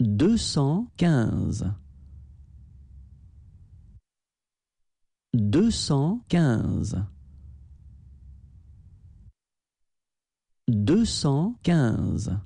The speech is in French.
deux cent quinze. Deux cent quinze. Deux cent quinze.